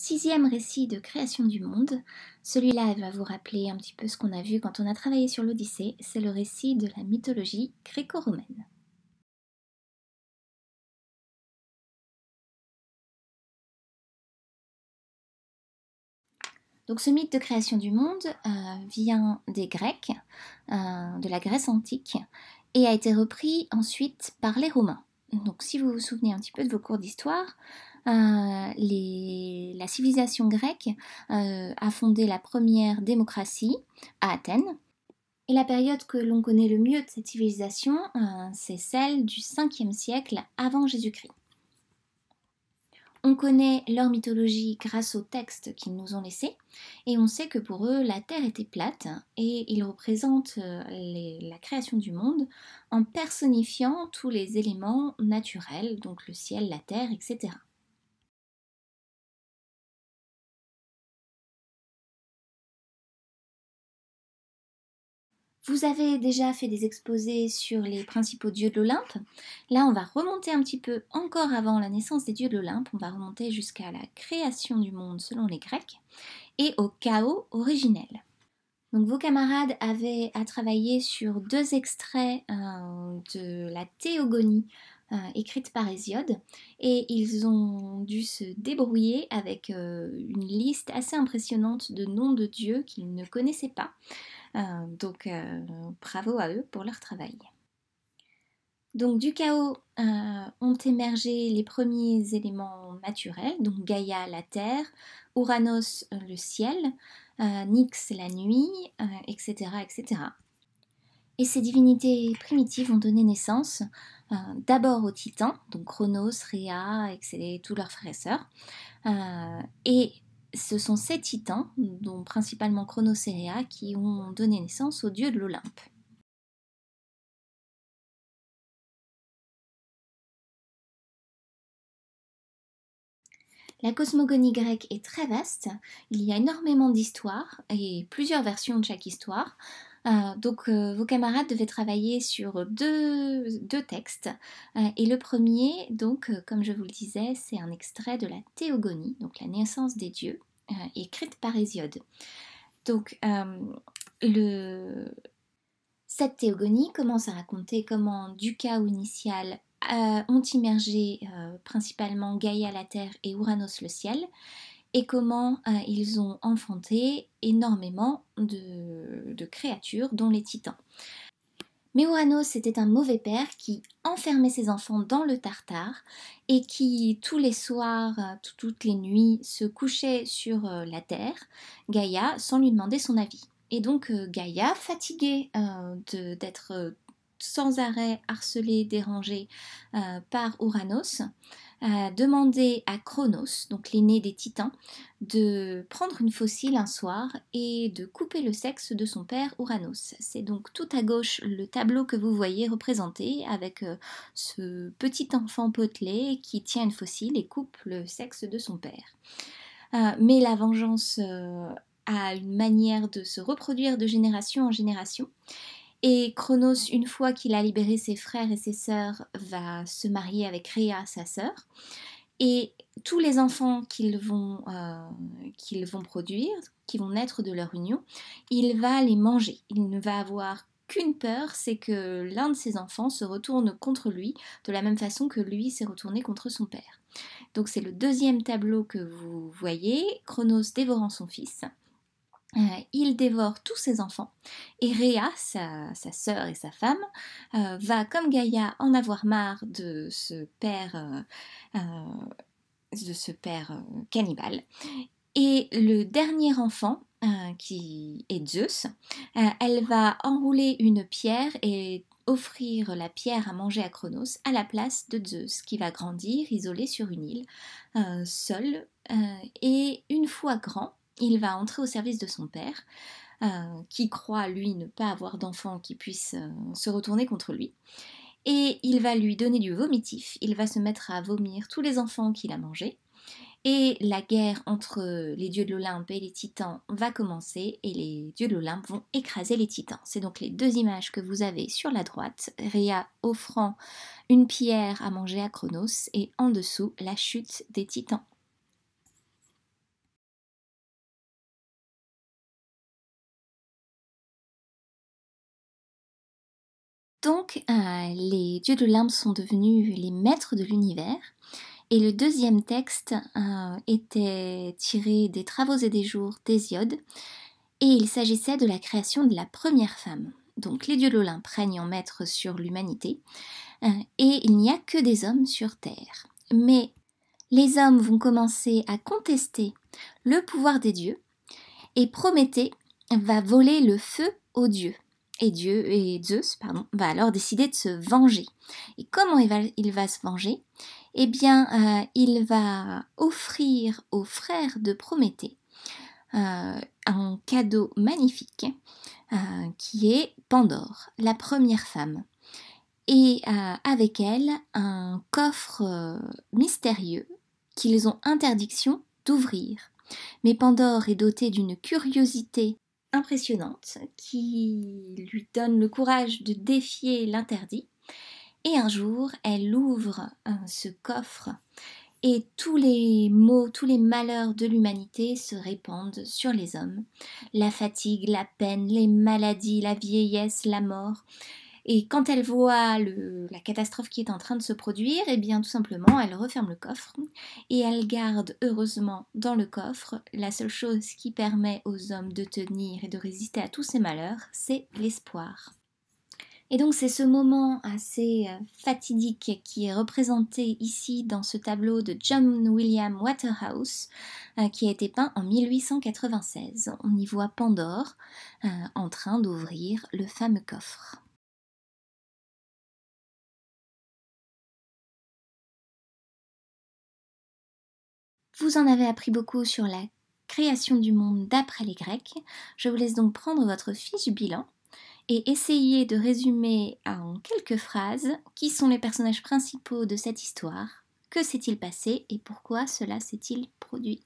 sixième récit de création du monde. Celui-là va vous rappeler un petit peu ce qu'on a vu quand on a travaillé sur l'Odyssée. C'est le récit de la mythologie gréco-romaine. Donc ce mythe de création du monde euh, vient des Grecs, euh, de la Grèce antique, et a été repris ensuite par les Romains donc si vous vous souvenez un petit peu de vos cours d'histoire, euh, la civilisation grecque euh, a fondé la première démocratie à Athènes. Et la période que l'on connaît le mieux de cette civilisation, euh, c'est celle du 5e siècle avant Jésus-Christ. On connaît leur mythologie grâce aux textes qu'ils nous ont laissés, et on sait que pour eux, la Terre était plate, et ils représentent euh, la création du monde en personnifiant tous les éléments naturels, donc le ciel, la Terre, etc. Vous avez déjà fait des exposés sur les principaux dieux de l'Olympe. Là, on va remonter un petit peu encore avant la naissance des dieux de l'Olympe. On va remonter jusqu'à la création du monde selon les Grecs et au chaos originel. Donc vos camarades avaient à travailler sur deux extraits euh, de la Théogonie euh, écrite par Hésiode et ils ont dû se débrouiller avec euh, une liste assez impressionnante de noms de dieux qu'ils ne connaissaient pas. Euh, donc euh, bravo à eux pour leur travail. Donc du chaos euh, ont émergé les premiers éléments naturels, donc Gaïa la terre, Uranos le ciel, Nyx la nuit, etc., etc. Et ces divinités primitives ont donné naissance d'abord aux titans, donc Chronos, Rhea, et tous leurs frères et sœurs, et ce sont ces titans, dont principalement Rhea, qui ont donné naissance aux dieux de l'Olympe. La cosmogonie grecque est très vaste, il y a énormément d'histoires et plusieurs versions de chaque histoire. Euh, donc euh, vos camarades devaient travailler sur deux, textes. Euh, et le premier, donc, comme je vous le disais, c'est un extrait de la Théogonie, donc la naissance des dieux. Euh, écrite par Hésiode. Donc, euh, cette théogonie commence à raconter comment, du chaos initial, euh, ont immergé principalement Gaïa la terre et Uranos le ciel, et comment ils ont enfanté énormément de, créatures, dont les titans. Mais Uranos était un mauvais père qui enfermait ses enfants dans le tartare et qui, tous les soirs, euh, toutes les nuits, se couchait sur euh, la terre, Gaïa, sans lui demander son avis. Et donc euh, Gaïa, fatiguée d'être sans arrêt harcelée, dérangée par Uranos a demandé à Cronos, donc l'aîné des titans, de prendre une fossile un soir et de couper le sexe de son père Uranos. C'est donc tout à gauche le tableau que vous voyez représenté avec euh, ce petit enfant potelé qui tient une fossile et coupe le sexe de son père. Euh, mais la vengeance euh, a une manière de se reproduire de génération en génération et Chronos, une fois qu'il a libéré ses frères et ses sœurs, va se marier avec Rhea, sa sœur. Et tous les enfants qu'ils vont, euh, qu'ils vont produire, qui vont naître de leur union, il va les manger. Il ne va avoir qu'une peur, c'est que l'un de ses enfants se retourne contre lui, de la même façon que lui s'est retourné contre son père. Donc c'est le deuxième tableau que vous voyez, Cronos dévorant son fils. Euh, il dévore tous ses enfants et Rhea, sa, sœur et sa femme, euh, va comme Gaïa en avoir marre de ce père, euh, de ce père cannibale. Et le dernier enfant, qui est Zeus, elle va enrouler une pierre et offrir la pierre à manger à Cronos à la place de Zeus, qui va grandir isolé sur une île, seul, et une fois grand, il va entrer au service de son père, euh, qui croit, lui, ne pas avoir d'enfant qui puisse euh, se retourner contre lui. Et il va lui donner du vomitif, il va se mettre à vomir tous les enfants qu'il a mangés. Et la guerre entre les dieux de l'Olympe et les titans va commencer et les dieux de l'Olympe vont écraser les titans. C'est donc les deux images que vous avez sur la droite, Rhea offrant une pierre à manger à Kronos et en dessous la chute des titans. Donc, euh, les dieux de l'Olympe sont devenus les maîtres de l'univers. Et le deuxième texte euh, était tiré des Travaux et des Jours d'Hésiode, et il s'agissait de la création de la première femme. Donc les dieux de l'Olympe règnent en maître sur l'humanité, euh, et il n'y a que des hommes sur Terre. Mais les hommes vont commencer à contester le pouvoir des dieux, et Prométhée va voler le feu aux dieux. Et Dieu et Zeus, pardon, va alors décider de se venger. Et comment il va, il va se venger Eh bien, euh, il va offrir aux frères de Prométhée euh, un cadeau magnifique euh, qui est Pandore, la première femme. Et avec elle, un coffre mystérieux qu'ils ont interdiction d'ouvrir. Mais Pandore est dotée d'une curiosité impressionnante qui lui donne le courage de défier l'interdit. Et un jour, elle ouvre euh, ce coffre et tous les maux, tous les malheurs de l'humanité se répandent sur les hommes. La fatigue, la peine, les maladies, la vieillesse, la mort. Et quand elle voit la catastrophe qui est en train de se produire, eh bien tout simplement, elle referme le coffre et elle garde heureusement dans le coffre la seule chose qui permet aux hommes de tenir et de résister à tous ces malheurs, c'est l'espoir. Et donc c'est ce moment assez euh, fatidique qui est représenté ici dans ce tableau de John William Waterhouse euh, qui a été peint en 1896. On y voit Pandore euh, en train d'ouvrir le fameux coffre. Vous en avez appris beaucoup sur la création du monde d'après les Grecs. Je vous laisse donc prendre votre fiche bilan et essayer de résumer en quelques phrases qui sont les personnages principaux de cette histoire, que s'est-il passé et pourquoi cela s'est-il produit.